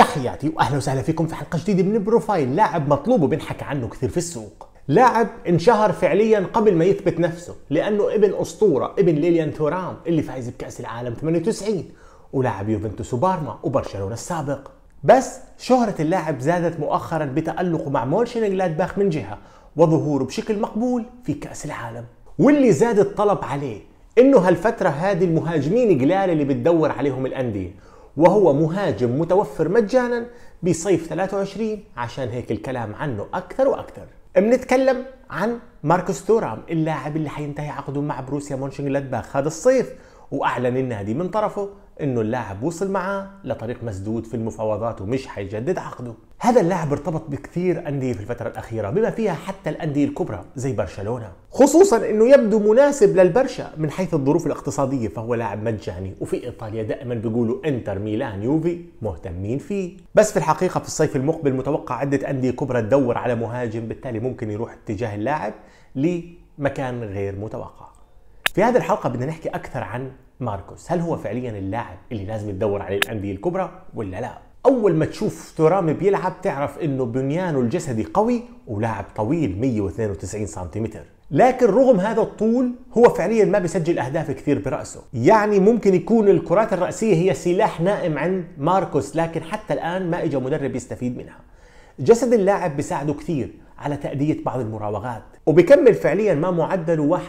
تحياتي واهلا وسهلا فيكم في حلقه جديده من بروفايل لاعب مطلوب وبنحكى عنه كثير في السوق لاعب انشهر فعليا قبل ما يثبت نفسه لانه ابن اسطوره ابن ليليان تورام اللي فاز بكاس العالم 98 ولاعب يوفنتوس وبارما وبرشلونه السابق بس شهرة اللاعب زادت مؤخرا بتألقه مع مولشن جلادباخ من جهة وظهوره بشكل مقبول في كأس العالم واللي زاد الطلب عليه انه هالفترة هذه المهاجمين قلال اللي بتدور عليهم الاندية وهو مهاجم متوفر مجانا بصيف 23 عشان هيك الكلام عنه أكثر وأكثر بنتكلم عن ماركوس تورام اللاعب اللي حينتهي عقده مع بروسيا مونشنجلادباخ هذا الصيف واعلن النادي من طرفه انه اللاعب وصل معاه لطريق مسدود في المفاوضات ومش حيجدد عقده هذا اللاعب ارتبط بكثير أندية في الفترة الأخيرة بما فيها حتى الأندية الكبرى زي برشلونة خصوصا أنه يبدو مناسب للبرشا من حيث الظروف الاقتصادية فهو لاعب مجاني وفي إيطاليا دائما بيقولوا إنتر ميلان يوفي مهتمين فيه بس في الحقيقة في الصيف المقبل متوقع عدة أندية كبرى تدور على مهاجم بالتالي ممكن يروح اتجاه اللاعب لمكان غير متوقع في هذه الحلقة بدنا نحكي أكثر عن ماركوس هل هو فعليا اللاعب اللي لازم تدور عليه الأندية الكبرى ولا لا اول ما تشوف ترامي بيلعب تعرف انه بنيانه الجسدي قوي ولاعب طويل 192 سنتيمتر لكن رغم هذا الطول هو فعليا ما بيسجل اهداف كثير براسه يعني ممكن يكون الكرات الراسيه هي سلاح نائم عند ماركوس لكن حتى الان ما اجى مدرب يستفيد منها جسد اللاعب بيساعده كثير على تأدية بعض المراوغات وبكمل فعليا ما معدله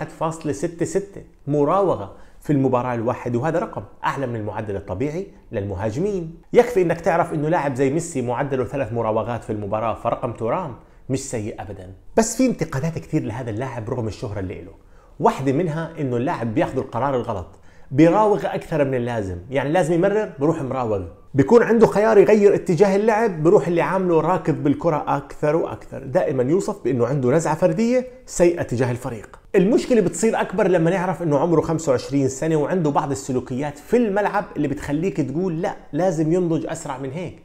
1.66 مراوغة في المباراة الواحد وهذا رقم أعلى من المعدل الطبيعي للمهاجمين يكفي أنك تعرف أنه لاعب زي ميسي معدله ثلاث مراوغات في المباراة فرقم تورام مش سيء أبدا بس في انتقادات كثير لهذا اللاعب رغم الشهرة اللي له واحدة منها أنه اللاعب بياخذ القرار الغلط بيراوغ أكثر من اللازم يعني لازم يمرر بروح مراوغ بيكون عنده خيار يغير اتجاه اللعب بروح اللي عامله راكض بالكرة أكثر وأكثر دائما يوصف بأنه عنده نزعة فردية سيئة تجاه الفريق المشكلة بتصير أكبر لما نعرف إنه عمره 25 سنة وعنده بعض السلوكيات في الملعب اللي بتخليك تقول لا لازم ينضج أسرع من هيك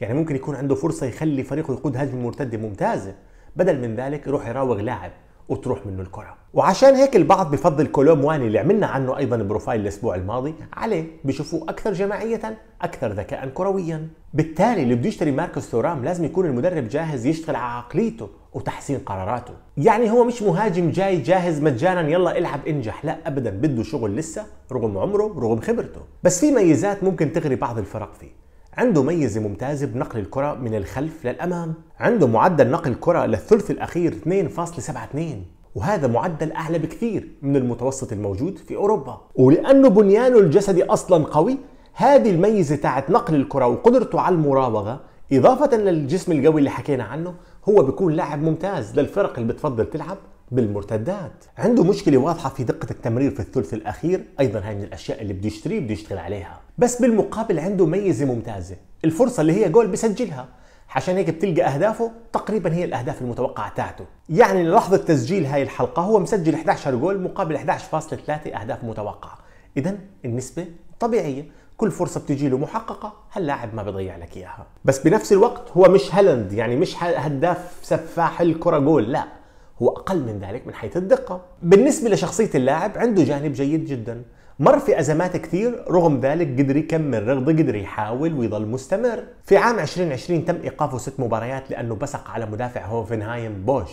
يعني ممكن يكون عنده فرصة يخلي فريقه يقود هجمة مرتدة ممتازة بدل من ذلك يروح يراوغ لاعب وتروح منه الكره وعشان هيك البعض بفضل كولوم واني اللي عملنا عنه ايضا بروفايل الاسبوع الماضي عليه بشوفوه اكثر جماعيه اكثر ذكاء كرويا بالتالي اللي بده يشتري ماركوس تورام لازم يكون المدرب جاهز يشتغل على عقليته وتحسين قراراته يعني هو مش مهاجم جاي جاهز مجانا يلا العب انجح لا ابدا بده شغل لسه رغم عمره رغم خبرته بس في ميزات ممكن تغري بعض الفرق فيه عنده ميزة ممتازة بنقل الكرة من الخلف للأمام عنده معدل نقل الكرة للثلث الأخير 2.72 وهذا معدل أعلى بكثير من المتوسط الموجود في أوروبا ولأنه بنيانه الجسدي أصلا قوي هذه الميزة تاعت نقل الكرة وقدرته على المراوغة إضافة للجسم القوي اللي حكينا عنه هو بيكون لاعب ممتاز للفرق اللي بتفضل تلعب بالمرتدات عنده مشكلة واضحة في دقة التمرير في الثلث الأخير أيضا هاي من الأشياء اللي بده يشتريه بده يشتغل عليها بس بالمقابل عنده ميزة ممتازة الفرصة اللي هي جول بسجلها عشان هيك بتلقى أهدافه تقريبا هي الأهداف المتوقعة تاعته يعني للحظة تسجيل هاي الحلقة هو مسجل 11 جول مقابل 11.3 أهداف متوقعة إذا النسبة طبيعية كل فرصة بتجي له محققة هاللاعب ما بيضيع لك إياها بس بنفس الوقت هو مش هالند يعني مش هداف سفاح الكرة جول لا هو اقل من ذلك من حيث الدقه بالنسبه لشخصيه اللاعب عنده جانب جيد جدا مر في ازمات كثير رغم ذلك قدر يكمل رغضه قدر يحاول ويظل مستمر في عام 2020 تم ايقافه ست مباريات لانه بصق على مدافع هوفنهايم بوش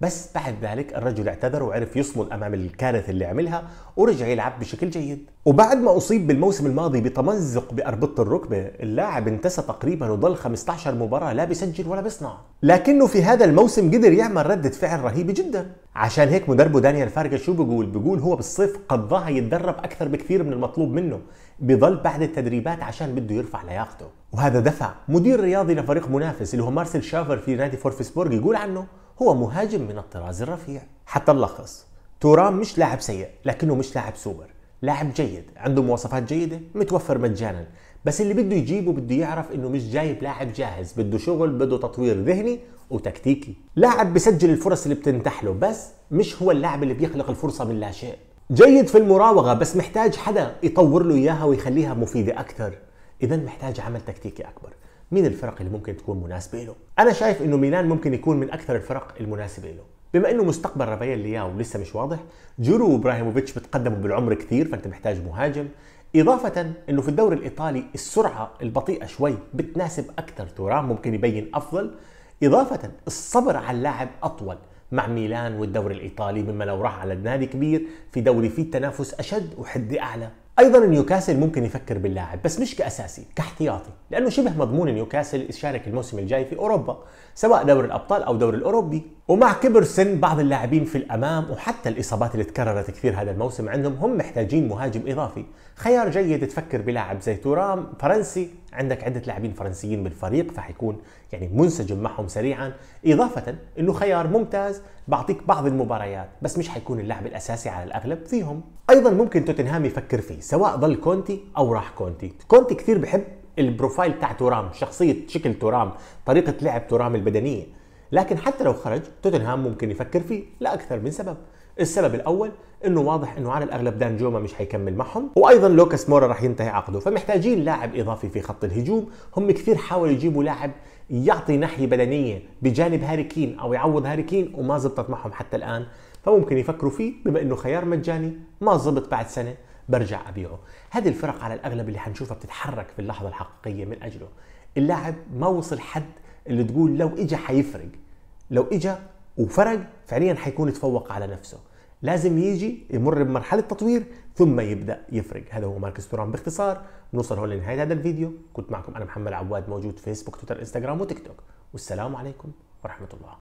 بس بعد ذلك الرجل اعتذر وعرف يصمد امام الكارثه اللي عملها ورجع يلعب بشكل جيد وبعد ما اصيب بالموسم الماضي بتمزق باربطه الركبه اللاعب انتسى تقريبا وضل 15 مباراه لا بيسجل ولا بيصنع لكنه في هذا الموسم قدر يعمل رده فعل رهيبه جدا عشان هيك مدربه دانيال فارغا شو بيقول بيقول هو بالصيف قضاها يتدرب اكثر بكثير من المطلوب منه بضل بعد التدريبات عشان بده يرفع لياقته وهذا دفع مدير رياضي لفريق منافس اللي هو مارسيل شافر في نادي فورفسبورغ يقول عنه هو مهاجم من الطراز الرفيع حتى نلخص تورام مش لاعب سيء لكنه مش لاعب سوبر لاعب جيد عنده مواصفات جيده متوفر مجانا بس اللي بده يجيبه بده يعرف انه مش جايب لاعب جاهز بده شغل بده تطوير ذهني وتكتيكي لاعب بسجل الفرص اللي بتنتح له بس مش هو اللاعب اللي بيخلق الفرصه من لا شيء جيد في المراوغه بس محتاج حدا يطور له اياها ويخليها مفيده اكثر اذا محتاج عمل تكتيكي اكبر مين الفرق اللي ممكن تكون مناسبه له انا شايف انه ميلان ممكن يكون من اكثر الفرق المناسبه له بما انه مستقبل رافائيل لياو لسه مش واضح جيرو وابراهيموفيتش بتقدموا بالعمر كثير فانت محتاج مهاجم إضافة أنه في الدوري الإيطالي السرعة البطيئة شوي بتناسب أكثر تورام ممكن يبين أفضل إضافة الصبر على اللاعب أطول مع ميلان والدوري الإيطالي مما لو راح على نادي كبير في دوري فيه التنافس أشد وحدة أعلى ايضا نيوكاسل ممكن يفكر باللاعب بس مش كاساسي كاحتياطي لانه شبه مضمون نيوكاسل يشارك الموسم الجاي في اوروبا سواء دوري الابطال او دوري الاوروبي ومع كبر سن بعض اللاعبين في الامام وحتى الاصابات اللي تكررت كثير هذا الموسم عندهم هم محتاجين مهاجم اضافي خيار جيد تفكر بلاعب زي تورام فرنسي عندك عده لاعبين فرنسيين بالفريق فحيكون يعني منسجم معهم سريعا اضافه انه خيار ممتاز بعطيك بعض المباريات بس مش حيكون اللاعب الاساسي على الاغلب فيهم ايضا ممكن توتنهام يفكر فيه سواء ضل كونتي او راح كونتي كونتي كثير بحب البروفايل تاع تورام شخصيه شكل تورام طريقه لعب تورام البدنيه لكن حتى لو خرج توتنهام ممكن يفكر فيه لاكثر من سبب السبب الاول انه واضح انه على الاغلب دان جوما مش حيكمل معهم وايضا لوكاس مورا راح ينتهي عقده فمحتاجين لاعب اضافي في خط الهجوم هم كثير حاولوا يجيبوا لاعب يعطي ناحيه بدنيه بجانب هاري كين او يعوض هاري كين وما زبطت معهم حتى الان فممكن يفكروا فيه بما انه خيار مجاني ما زبط بعد سنه برجع ابيعه هذه الفرق على الاغلب اللي حنشوفها بتتحرك في اللحظه الحقيقيه من اجله اللاعب ما وصل حد اللي تقول لو اجى حيفرق لو اجى وفرق فعليا حيكون يتفوق على نفسه لازم يجي يمر بمرحله تطوير ثم يبدا يفرق هذا هو ماركس تورام باختصار نوصل هون لنهايه هذا الفيديو كنت معكم انا محمد عواد موجود فيسبوك تويتر انستغرام وتيك توك والسلام عليكم ورحمه الله